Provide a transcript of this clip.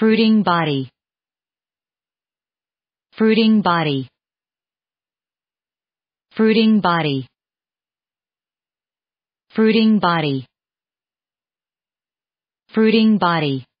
fruiting body fruiting body fruiting body fruiting body fruiting body